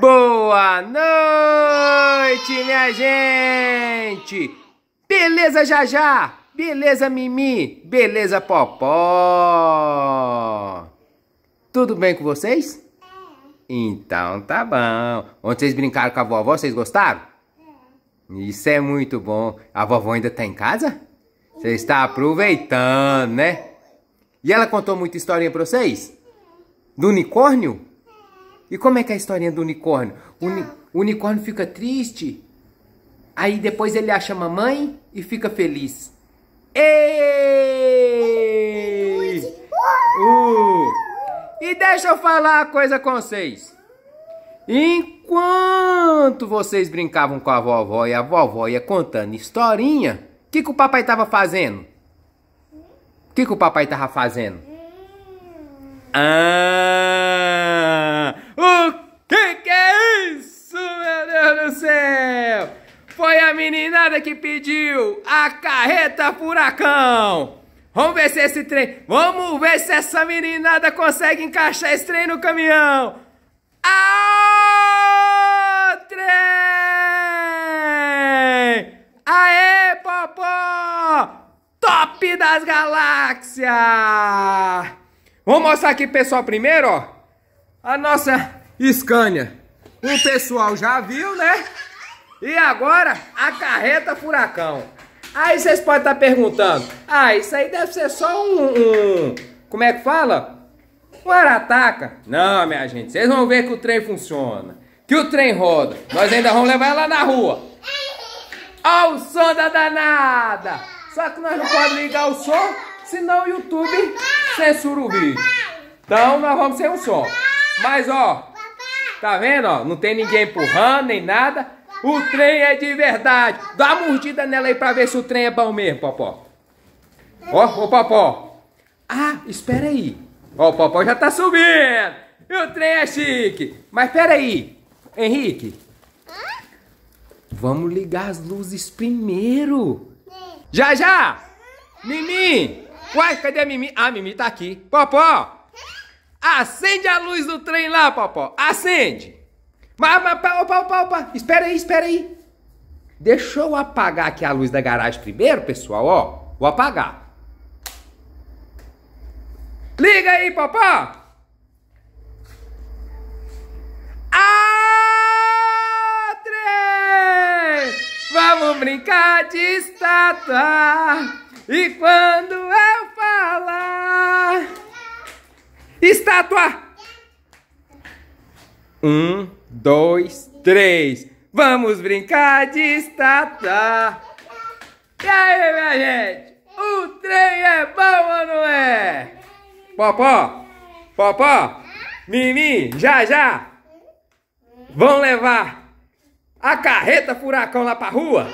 Boa noite, minha gente! Beleza, Jajá? Beleza, Mimi? Beleza, Popó? Tudo bem com vocês? É. Então tá bom. Ontem vocês brincaram com a vovó, vocês gostaram? É. Isso é muito bom. A vovó ainda tá em casa? Você está aproveitando, né? E ela contou muita historinha pra vocês? Do unicórnio? E como é que é a historinha do unicórnio? Tá. Uni o unicórnio fica triste, aí depois ele acha a mamãe e fica feliz. Ei! Uh! E deixa eu falar uma coisa com vocês. Enquanto vocês brincavam com a vovó e a vovó ia contando historinha, o que, que o papai estava fazendo? O que, que o papai estava fazendo? Hum. Ah! O que, que é isso, meu Deus do céu? Foi a meninada que pediu a carreta furacão. Vamos ver se esse trem... Vamos ver se essa meninada consegue encaixar esse trem no caminhão. Aô, trem! Aê, popó! Top das galáxias! Vamos mostrar aqui, pessoal, primeiro, ó a nossa Scania. O pessoal já viu, né? E agora a carreta Furacão. Aí vocês podem estar tá perguntando, ah, isso aí deve ser só um, um como é que fala? Um arataca. Não, minha gente, vocês vão ver que o trem funciona, que o trem roda. Nós ainda vamos levar ela na rua. Olha o som da danada. Só que nós não podemos ligar o som, senão o YouTube censura o vídeo. Então nós vamos sem o som. Mas, ó, tá vendo, ó? Não tem ninguém empurrando nem nada. O trem é de verdade. Dá uma mordida nela aí pra ver se o trem é bom mesmo, Popó. Ó, ô Popó. Ah, espera aí. Ó, o Popó já tá subindo. E o trem é chique. Mas espera aí, Henrique. Vamos ligar as luzes primeiro. Já, já. Mimi. Uai, cadê a Mimi? Ah, a Mimi tá aqui. Popó. Acende a luz do trem lá, Popó. Acende. Mas, mas, opa, opa, opa. Espera aí, espera aí. Deixa eu apagar aqui a luz da garagem primeiro, pessoal, ó. Vou apagar. Liga aí, Popó. Ah, trem! Vamos brincar de estátua. E quando Estátua! Um, dois, três. Vamos brincar de estátua. E aí, minha gente? O trem é bom ou não é? Popó, Popó, Mimi, já, já. Vão levar a carreta furacão lá pra rua?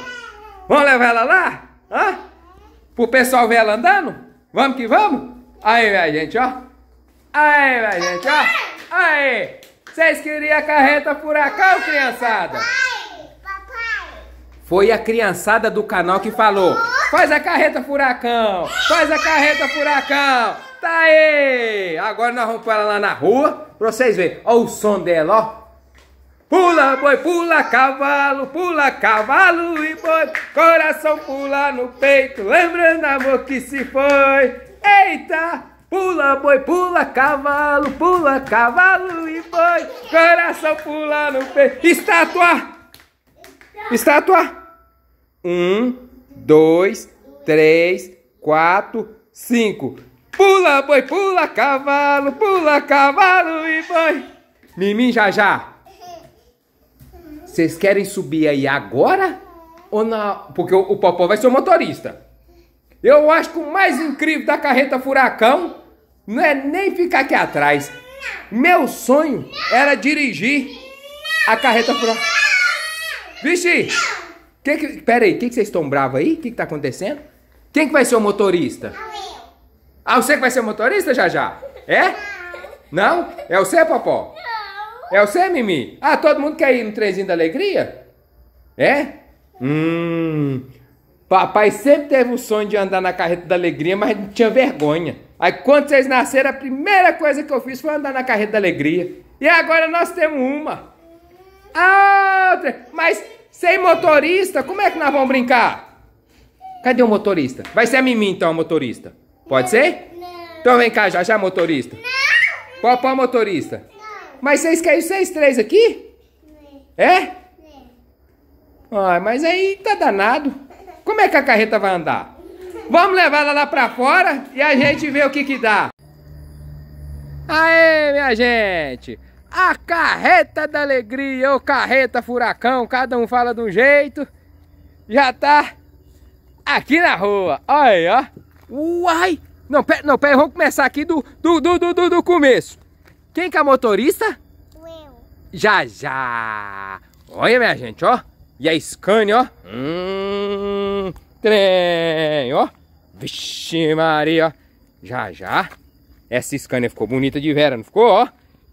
Vão levar ela lá? Hã? Pro pessoal ver ela andando? Vamos que vamos? Aí, minha gente, ó. Aê, vai, gente, ó. Aê. Vocês queriam a carreta furacão, criançada? Foi a criançada do canal que falou: faz a carreta furacão, faz a carreta furacão. Tá aí! Agora nós vamos pôr ela lá na rua pra vocês verem. Ó o som dela, ó. Pula boi, pula cavalo, pula cavalo e boi. Coração pula no peito, lembrando amor que se foi. Eita! Pula boi, pula cavalo, pula cavalo e boi, coração pula no peito. Estátua! Estátua! Um, dois, três, quatro, cinco. Pula boi, pula cavalo, pula cavalo e boi. Mimim já já. Vocês querem subir aí agora? Ou na... Porque o, o Popó vai ser o motorista. Eu acho que o mais incrível da carreta furacão não é nem ficar aqui atrás. Meu sonho era dirigir a carreta furacão. Vixe! Que que, pera aí, o que, que, vocês estão bravos aí? O que, que tá acontecendo? Quem que vai ser o motorista? Ah, ah você que vai ser o motorista, já já? É? Não? É você, Popó? É você, Mimi? Ah, todo mundo quer ir no trenzinho da alegria? É? Hum. Papai sempre teve o sonho de andar na carreta da alegria, mas tinha vergonha. Aí quando vocês nasceram, a primeira coisa que eu fiz foi andar na carreta da alegria. E agora nós temos uma. outra. Mas sem motorista, como é que nós vamos brincar? Cadê o motorista? Vai ser a mim então, motorista. Pode ser? Não. Então vem cá, já já, motorista. Não. o motorista. Não. Mas vocês querem vocês três aqui? Não. É? Não. Ah, mas aí tá danado. Como é que a carreta vai andar? Vamos levar ela lá pra fora e a gente vê o que que dá. Aê, minha gente! A carreta da alegria, ou carreta furacão, cada um fala de um jeito. Já tá aqui na rua. Olha aí, ó. Uai! Não, pera, não, pera, vamos começar aqui do, do, do, do, do começo. Quem que é motorista? Eu. Já, já. Olha, minha gente, ó. E a Scania, ó. Hum, trem, ó. Vixe Maria. Já, já. Essa Scania ficou bonita de vera, não ficou, ó?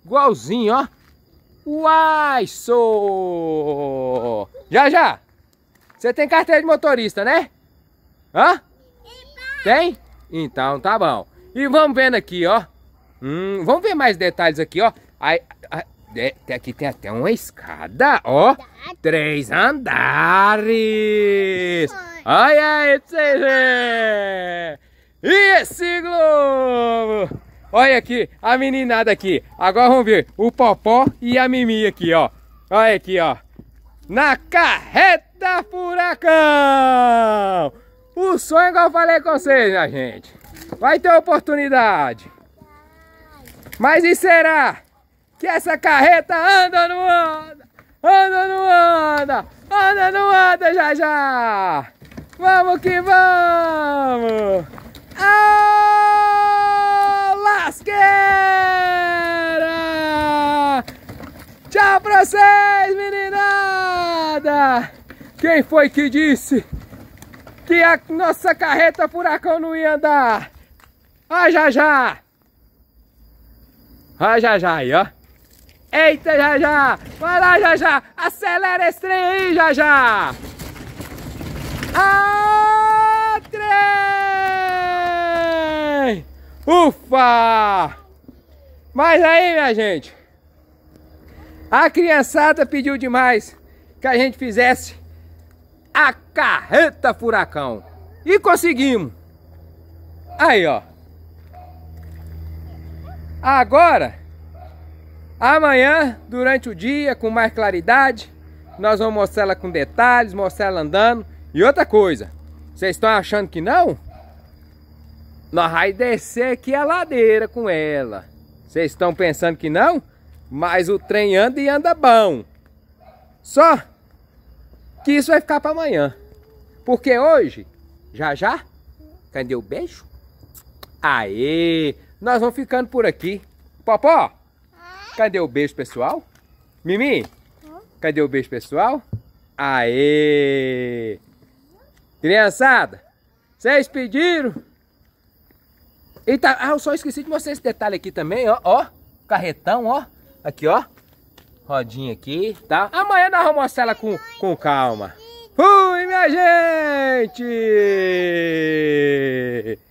Igualzinho, ó. Uai, sou! Já, já. Você tem carteira de motorista, né? Hã? Tem? Então, tá bom. E vamos vendo aqui, ó. Hum, vamos ver mais detalhes aqui, ó. a, aqui tem até uma escada, ó. Três andares. Olha aí pra vocês verem. E esse globo? Olha aqui, a meninada aqui. Agora vamos ver o Popó e a Mimi aqui, ó. Olha aqui, ó. Na carreta furacão. O sonho é igual eu falei com vocês, minha gente. Vai ter oportunidade. Mas e será? que essa carreta anda no anda, anda no anda, anda no anda já já. Vamos que vamos. Ah, lasqueira! Tchau pra vocês, meninada! Quem foi que disse que a nossa carreta furacão não ia andar? Ah, já já! Ah, já já aí, ó. Eita, já já! Vai lá, já já! Acelera esse trem aí, já já! Ah, trem! Ufa! Mas aí, minha gente, a criançada pediu demais que a gente fizesse a carreta furacão. E conseguimos. Aí, ó. Agora Amanhã, durante o dia, com mais claridade, nós vamos mostrar ela com detalhes, mostrar ela andando. E outra coisa, vocês estão achando que não? Nós vamos descer aqui a ladeira com ela. Vocês estão pensando que não? Mas o trem anda e anda bom. Só que isso vai ficar para amanhã. Porque hoje, já já, cadê o beijo? Aê! Nós vamos ficando por aqui. Popó! Cadê o beijo pessoal? Mimi, cadê o beijo pessoal? Aê! Criançada, vocês pediram? Eita, ah, eu só esqueci de mostrar esse detalhe aqui também, ó, ó. Carretão, ó. Aqui, ó. Rodinha aqui, tá? Amanhã nós vamos mostrar ela com, com calma. Fui, minha gente!